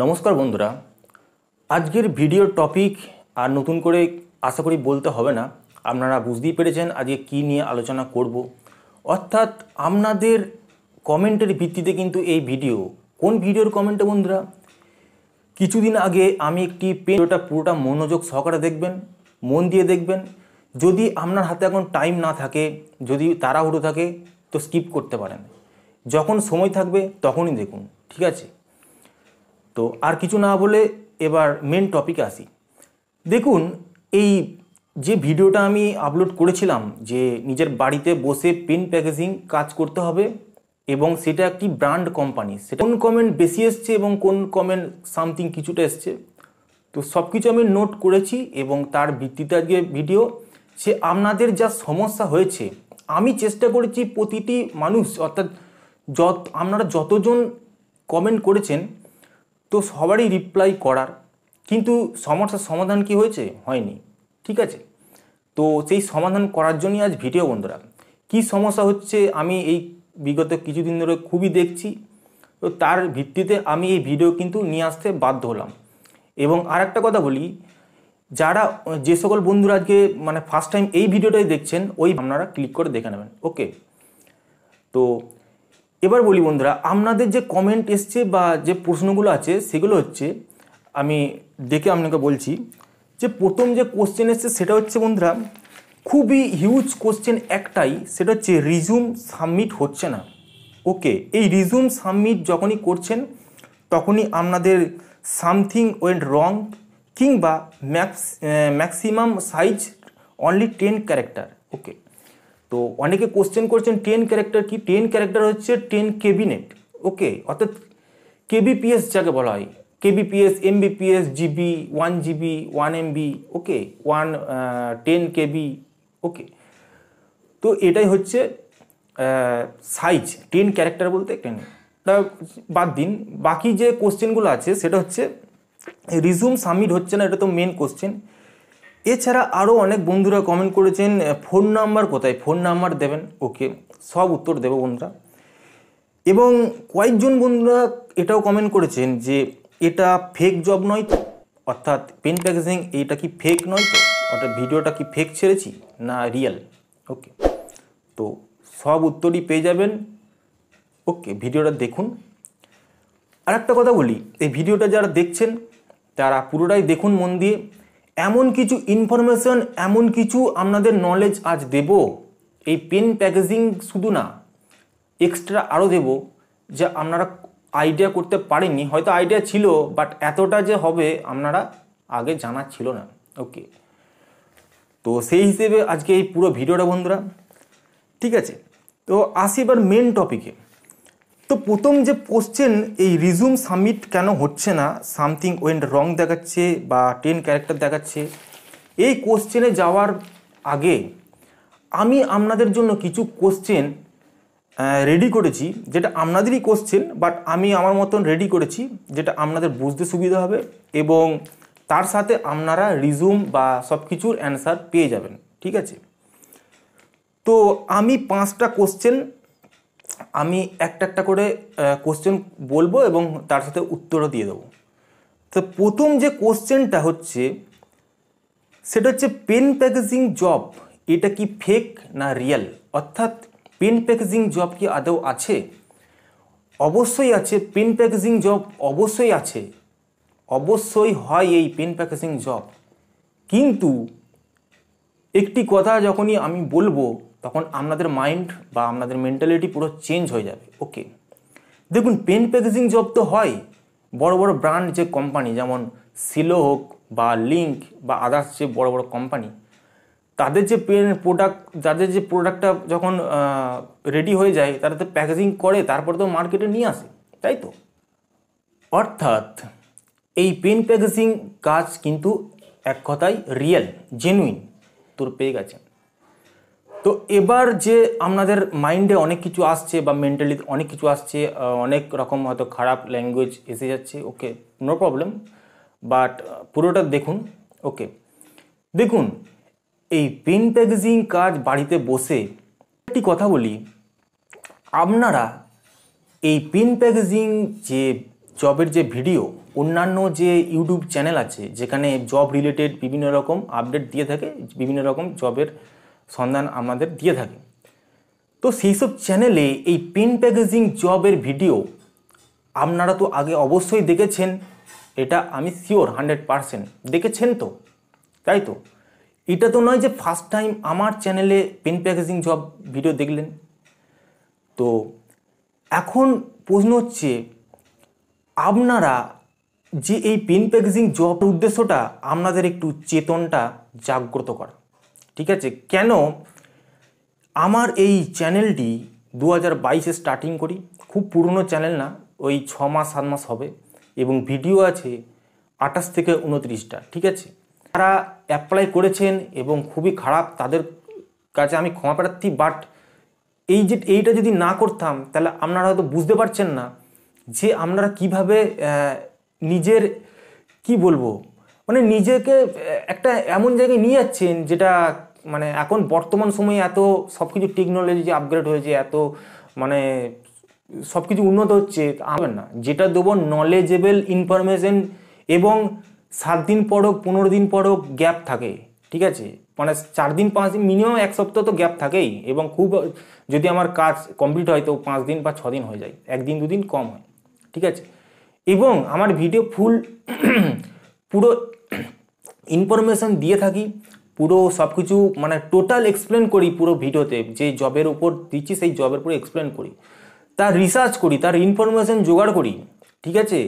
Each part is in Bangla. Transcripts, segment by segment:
নমস্কার বন্ধুরা আজকের ভিডিওর টপিক আর নতুন করে আশা করি বলতে হবে না আপনারা বুঝতেই পেরেছেন আজকে কি নিয়ে আলোচনা করব অর্থাৎ আপনাদের কমেন্টের ভিত্তিতে কিন্তু এই ভিডিও কোন ভিডিওর কমেন্টে বন্ধুরা কিছুদিন আগে আমি একটি পেনটা পুরোটা মনোযোগ সহকারে দেখবেন মন দিয়ে দেখবেন যদি আপনার হাতে এখন টাইম না থাকে যদি তাড়াহুড়ো থাকে তো স্কিপ করতে পারেন যখন সময় থাকবে তখনই দেখুন ঠিক আছে তো আর কিছু না বলে এবার মেন টপিকে আসি দেখুন এই যে ভিডিওটা আমি আপলোড করেছিলাম যে নিজের বাড়িতে বসে পেন প্যাকেজিং কাজ করতে হবে এবং সেটা একটি ব্র্যান্ড কোম্পানি সেটা কোন কমেন্ট বেশি এসছে এবং কোন কমেন্ট সামথিং কিছুটা এসছে তো সব কিছু আমি নোট করেছি এবং তার ভিত্তিতে আজকে ভিডিও সে আপনাদের যা সমস্যা হয়েছে আমি চেষ্টা করেছি প্রতিটি মানুষ অর্থাৎ যত আপনারা যতজন কমেন্ট করেছেন তো সবারই রিপ্লাই করার কিন্তু সমস্যার সমাধান কি হয়েছে হয়নি ঠিক আছে তো সেই সমাধান করার জন্যই আজ ভিডিও বন্ধুরা কি সমস্যা হচ্ছে আমি এই বিগত কিছুদিন ধরে খুবই দেখছি তো তার ভিত্তিতে আমি এই ভিডিও কিন্তু নিয়ে আসতে বাধ্য হলাম এবং আর একটা কথা বলি যারা যে সকল বন্ধুরা আজকে মানে ফার্স্ট টাইম এই ভিডিওটাই দেখছেন ওই আপনারা ক্লিক করে দেখে নেবেন ওকে তো এবার বলি বন্ধুরা আপনাদের যে কমেন্ট এসছে বা যে প্রশ্নগুলো আছে সেগুলো হচ্ছে আমি দেখে আপনাকে বলছি যে প্রথম যে কোশ্চেন এসছে সেটা হচ্ছে বন্ধুরা খুবই হিউজ কোশ্চেন একটাই সেটা হচ্ছে রিজুম সাবমিট হচ্ছে না ওকে এই রিজুম সাবমিট যখনই করছেন তখনই আপনাদের সামথিং ওয়েন্ট রং কিংবা max maximum size only ten character okay তো অনেকে কোশ্চেন করছেন টেন ক্যারেক্টার কি টেন ক্যারেক্টার হচ্ছে টেন কেবিনেট ওকে অর্থাৎ কেবিপিএস যাকে বলা হয় KBPS MBPS GB one GB one MB okay one ten KB okay তো এটাই হচ্ছে সাইজ টেন ক্যারেক্টার বলতে টেন বাদ দিন বাকি যে কোশ্চেনগুলো আছে সেটা হচ্ছে রিজুম সাবমিট হচ্ছে না এটা তো মেন কোশ্চেন এছাড়া আরও অনেক বন্ধুরা কমেন্ট করেছেন ফোন নাম্বার কোথায় ফোন নাম্বার দেবেন ওকে সব উত্তর দেবো বন্ধুরা এবং কয়েকজন বন্ধুরা এটাও কমেন্ট করেছেন যে এটা ফেক জব নয় তো অর্থাৎ পেন প্যাকেজিং এইটা কি ফেক নয় তো অর্থাৎ ভিডিওটা কি ফেক ছেড়েছি না রিয়েল ওকে তো সব উত্তরই পেয়ে যাবেন ওকে ভিডিওটা দেখুন আর একটা কথা বলি এই ভিডিওটা যারা দেখছেন তারা পুরোটাই দেখুন মন দিয়ে এমন কিছু ইনফরমেশন এমন কিছু আপনাদের নলেজ আজ দেব এই পেন প্যাকেজিং শুধু না এক্সট্রা আরও দেব যে আপনারা আইডিয়া করতে পারেননি হয়তো আইডিয়া ছিল বাট এতটা যে হবে আপনারা আগে জানা ছিল না ওকে তো সেই হিসেবে আজকে এই পুরো ভিডিওটা বন্ধুরা ঠিক আছে তো আসি এবার মেন টপিকে তো প্রথম যে কোশ্চেন এই রিজুম সাবমিট কেন হচ্ছে না সামথিং ওয়েন্ট রং দেখাচ্ছে বা টেন ক্যারেক্টার দেখাচ্ছে এই কোশ্চেনে যাওয়ার আগে আমি আপনাদের জন্য কিছু কোশ্চেন রেডি করেছি যেটা আপনাদেরই কোশ্চেন বাট আমি আমার মতন রেডি করেছি যেটা আপনাদের বুঝতে সুবিধা হবে এবং তার সাথে আপনারা রিজুম বা সব কিছুর অ্যান্সার পেয়ে যাবেন ঠিক আছে তো আমি পাঁচটা কোশ্চেন আমি একটা একটা করে কোশ্চেন বলবো এবং তার সাথে উত্তরও দিয়ে দেবো তো প্রথম যে কোশ্চেনটা হচ্ছে সেটা হচ্ছে পেন প্যাকেজিং জব এটা কি ফেক না রিয়েল অর্থাৎ পেন প্যাকেজিং জব কি আদৌ আছে অবশ্যই আছে পেন প্যাকেজিং জব অবশ্যই আছে অবশ্যই হয় এই পেন প্যাকেজিং জব কিন্তু একটি কথা যখনই আমি বলবো তখন আপনাদের মাইন্ড বা আপনাদের মেন্টালিটি পুরো চেঞ্জ হয়ে যাবে ওকে দেখুন পেন প্যাকেজিং জব তো হয় বড় বড় ব্র্যান্ড যে কোম্পানি যেমন সিলো হোক বা লিঙ্ক বা আদার্স যে বড় বড় কোম্পানি তাদের যে পেন প্রোডাক্ট যাদের যে প্রোডাক্টটা যখন রেডি হয়ে যায় তারা তো প্যাকেজিং করে তারপরে তো মার্কেটে নিয়ে আসে তাই তো অর্থাৎ এই পেন প্যাকেজিং কাজ কিন্তু এক কথায় রিয়েল জেনুইন তোর পেয়ে গেছে তো এবার যে আপনাদের মাইন্ডে অনেক কিছু আসছে বা মেন্টালি অনেক কিছু আসছে অনেক রকম হয়তো খারাপ ল্যাঙ্গুয়েজ এসে যাচ্ছে ওকে নো প্রবলেম বাট পুরোটা দেখুন ওকে দেখুন এই পেন প্যাকেজিং কাজ বাড়িতে বসে একটি কথা বলি আপনারা এই পেন প্যাকেজিং যে জবের যে ভিডিও অন্যান্য যে ইউটিউব চ্যানেল আছে যেখানে জব রিলেটেড বিভিন্ন রকম আপডেট দিয়ে থাকে বিভিন্ন রকম জবের সন্ধান আমাদের দিয়ে থাকে তো সেই সব চ্যানেলে এই পেন প্যাকেজিং জবের ভিডিও আপনারা তো আগে অবশ্যই দেখেছেন এটা আমি শিওর হান্ড্রেড পারসেন্ট দেখেছেন তো তাই তো এটা তো নয় যে ফার্স্ট টাইম আমার চ্যানেলে পেন প্যাকেজিং জব ভিডিও দেখলেন তো এখন প্রশ্ন হচ্ছে আপনারা যে এই পেন প্যাকেজিং জবের উদ্দেশ্যটা আপনাদের একটু চেতনটা জাগ্রত করা ঠিক আছে কেন আমার এই চ্যানেলটি দু হাজার বাইশে স্টার্টিং করি খুব পুরনো চ্যানেল না ওই ছ মাস সাত মাস হবে এবং ভিডিও আছে আঠাশ থেকে উনত্রিশটা ঠিক আছে তারা অ্যাপ্লাই করেছেন এবং খুবই খারাপ তাদের কাছে আমি ক্ষমা প্রার্থী বাট এই যে এইটা যদি না করতাম তাহলে আপনারা হয়তো বুঝতে পারছেন না যে আপনারা কিভাবে নিজের কি বলবো মানে নিজেকে একটা এমন জায়গায় নিয়ে যাচ্ছেন যেটা মানে এখন বর্তমান সময়ে এত সব কিছু টেকনোলজি আপগ্রেড হয়েছে এত মানে সব কিছু উন্নত হচ্ছে আবেন না যেটা দেবো নলেজেবল ইনফরমেশন এবং সাত দিন পর হোক পনেরো দিন পর হোক গ্যাপ থাকে ঠিক আছে মানে চার দিন পাঁচ দিন মিনিমাম এক সপ্তাহ তো গ্যাপ থাকেই এবং খুব যদি আমার কাজ কমপ্লিট হয় তো পাঁচ দিন বা ছদিন হয়ে যায় একদিন দুদিন কম হয় ঠিক আছে এবং আমার ভিডিও ফুল পুরো ইনফরমেশান দিয়ে থাকি পুরো সব কিছু মানে টোটাল এক্সপ্লেন করি পুরো ভিডিওতে যে জবের উপর দিচ্ছি সেই জবের উপরে এক্সপ্লেন করি তার রিসার্চ করি তার ইনফরমেশান জোগাড় করি ঠিক আছে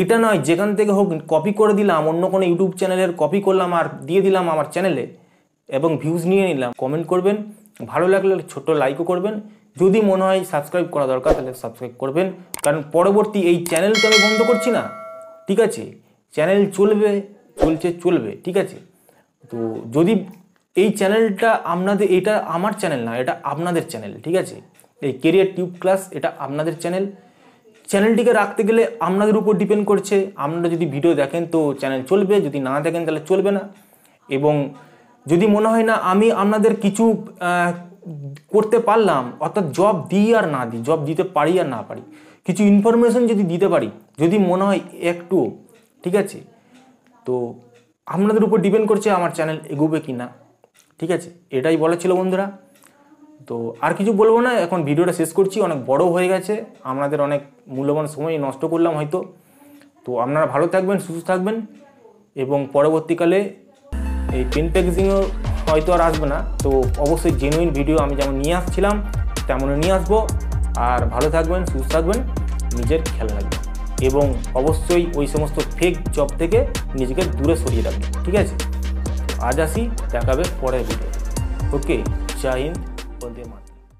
এটা নয় যেখান থেকে হোক কপি করে দিলাম অন্য কোনো ইউটিউব চ্যানেলের কপি করলাম আর দিয়ে দিলাম আমার চ্যানেলে এবং ভিউজ নিয়ে নিলাম কমেন্ট করবেন ভালো লাগলে ছোট্ট লাইকও করবেন যদি মনে হয় সাবস্ক্রাইব করা দরকার তাহলে সাবস্ক্রাইব করবেন কারণ পরবর্তী এই চ্যানেল তো আমি বন্ধ করছি না ঠিক আছে চ্যানেল চলবে চলছে চলবে ঠিক আছে তো যদি এই চ্যানেলটা আপনাদের এটা আমার চ্যানেল না এটা আপনাদের চ্যানেল ঠিক আছে এই কেরিয়ার টিউব ক্লাস এটা আপনাদের চ্যানেল চ্যানেলটিকে রাখতে গেলে আপনাদের উপর ডিপেন্ড করছে আপনারা যদি ভিডিও দেখেন তো চ্যানেল চলবে যদি না দেখেন তাহলে চলবে না এবং যদি মনে হয় না আমি আপনাদের কিছু করতে পারলাম অর্থাৎ জব দিই আর না দিই জব দিতে পারি আর না পারি কিছু ইনফরমেশন যদি দিতে পারি যদি মনে হয় একটু ঠিক আছে তো আপনাদের উপর ডিপেন্ড করছে আমার চ্যানেল এগোবে কি না ঠিক আছে এটাই বলা ছিল বন্ধুরা তো আর কিছু বলবো না এখন ভিডিওটা শেষ করছি অনেক বড় হয়ে গেছে আপনাদের অনেক মূল্যবান সময় নষ্ট করলাম হয়তো তো আপনারা ভালো থাকবেন সুস্থ থাকবেন এবং পরবর্তীকালে এই পেন প্যাকেজিংও হয়তো আর আসবে না তো অবশ্যই জেনুইন ভিডিও আমি যেমন নিয়ে আসছিলাম তেমনও নিয়ে আসবো আর ভালো থাকবেন সুস্থ থাকবেন নিজের খেয়াল রাখবেন এবং অবশ্যই ওই সমস্ত ফেক জব থেকে নিজেকে দূরে সরিয়ে রাখবে ঠিক আছে আজ আসি দেখাবে পরের ভিডিও ওকে জয় হিন্দ